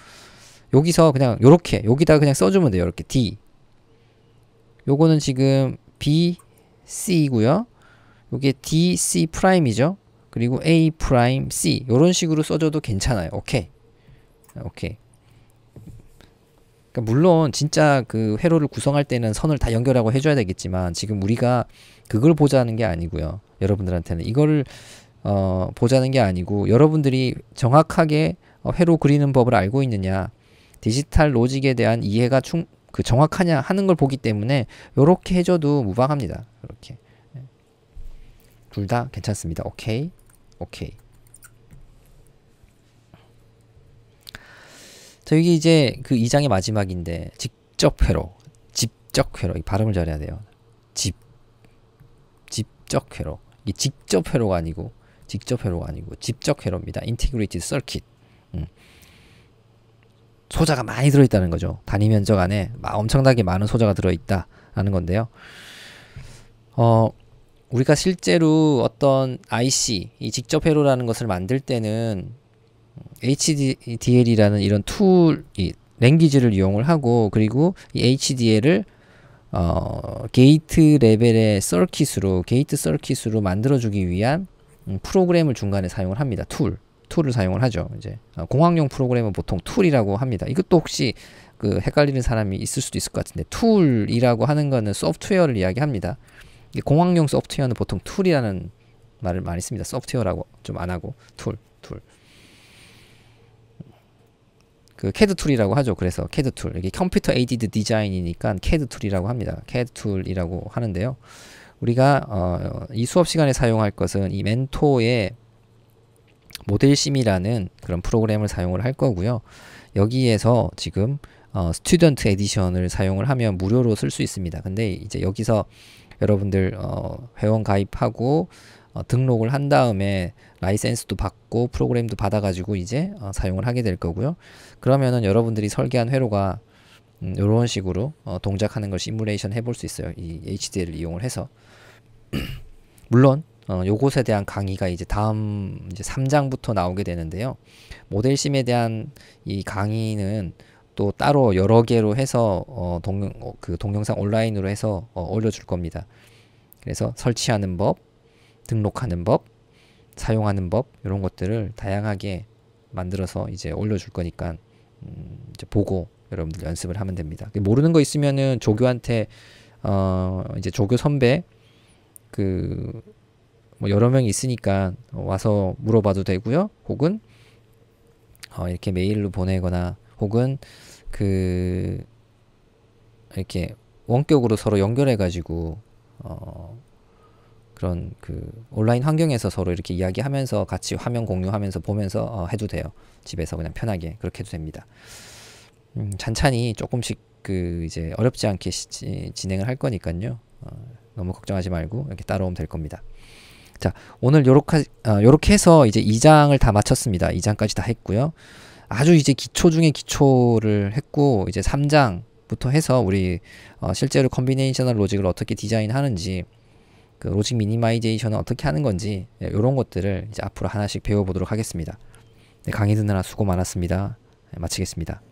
여기서 그냥 이렇게 여기다 그냥 써주면 돼요 이렇게 D 요거는 지금 B C이고요 요게 D C 프라임이죠 그리고 A 프라임 C 이런 식으로 써줘도 괜찮아요 오케이 오케이. 그러니까 물론 진짜 그 회로를 구성할 때는 선을 다 연결하고 해줘야 되겠지만 지금 우리가 그걸 보자는 게 아니고요. 여러분들한테는 이거를 어, 보자는 게 아니고 여러분들이 정확하게 어, 회로 그리는 법을 알고 있느냐 디지털 로직에 대한 이해가 충, 그 정확하냐 하는 걸 보기 때문에 이렇게 해줘도 무방합니다. 이렇게 네. 둘다 괜찮습니다. 오케이 오케이 자, 여기 이제 그 2장의 마지막인데 직접 회로, 직접 회로 이 발음을 잘해야 돼요. 집, 직접 회로. 이게 직접 회로가 아니고 직접 회로가 아니고 직접 회로입니다. 인티그레이티 서킷. 음. 소자가 많이 들어있다는 거죠. 단위 면적 안에 엄청나게 많은 소자가 들어있다라는 건데요. 어, 우리가 실제로 어떤 IC, 이 직접 회로라는 것을 만들 때는 HDL이라는 이런 툴, 이 랭귀지를 이용을 하고 그리고 이 HDL을 어, 게이트 레벨의 서킷으로 게이트 서킷으로 만들어주기 위한 음, 프로그램을 중간에 사용을 합니다. 툴 툴을 사용을 하죠. 이제 어, 공학용 프로그램은 보통 툴이라고 합니다. 이것도 혹시 그 헷갈리는 사람이 있을 수도 있을 것 같은데 툴이라고 하는 거는 소프트웨어를 이야기합니다. 공학용 소프트웨어는 보통 툴이라는 말을 많이 씁니다. 소프트웨어라고 좀 안 하고 툴. 그 캐드 툴이라고 하죠. 그래서 캐드 툴. 이게 컴퓨터 에이디드 디자인이니까 캐드 툴이라고 합니다. 캐드 툴이라고 하는데요. 우리가 어, 이 수업 시간에 사용할 것은 이 멘토의 모델 심이라는 그런 프로그램을 사용을 할 거고요. 여기에서 지금 어, 스튜던트 에디션을 사용을 하면 무료로 쓸 수 있습니다. 근데 이제 여기서 여러분들 어, 회원 가입하고 어, 등록을 한 다음에 라이센스도 받고 프로그램도 받아가지고 이제 어, 사용을 하게 될 거고요. 그러면은 여러분들이 설계한 회로가 음, 이런 식으로 어, 동작하는 걸 시뮬레이션 해볼 수 있어요. 이 HDL을 이용을 해서 (clears throat) 물론 어, 요것에 대한 강의가 이제 다음 이제 3장부터 나오게 되는데요. 모델심에 대한 이 강의는 또 따로 여러 개로 해서 어, 동, 어, 그 동영상 온라인으로 해서 어, 올려줄 겁니다. 그래서 설치하는 법, 등록하는 법, 사용하는 법 이런 것들을 다양하게 만들어서 이제 올려줄 거니까 음, 이제 보고 여러분들 연습을 하면 됩니다. 모르는 거 있으면은 조교한테 어 이제 조교 선배 그뭐 여러 명 있으니까 와서 물어봐도 되고요. 혹은 어 이렇게 메일로 보내거나 혹은 그 이렇게 원격으로 서로 연결해 가지고 어 그런 그 온라인 환경에서 서로 이렇게 이야기하면서 같이 화면 공유하면서 보면서 어, 해도 돼요. 집에서 그냥 편하게 그렇게 해도 됩니다. 음, 찬찬히 조금씩 그 이제 어렵지 않게 시, 진행을 할 거니까요. 어, 너무 걱정하지 말고 이렇게 따라오면 될 겁니다. 자, 오늘 요렇게 어, 요렇게 해서 이제 2장을 다 마쳤습니다. 2장까지 다 했고요. 아주 이제 기초 중에 기초를 했고 이제 3장부터 해서 우리 어, 실제로 컨비네이셔널 로직을 어떻게 디자인하는지 그 로직 미니마이제이션은 어떻게 하는 건지 이런 예, 것들을 이제 앞으로 하나씩 배워보도록 하겠습니다. 네, 강의 듣느라 수고 많았습니다. 예, 마치겠습니다.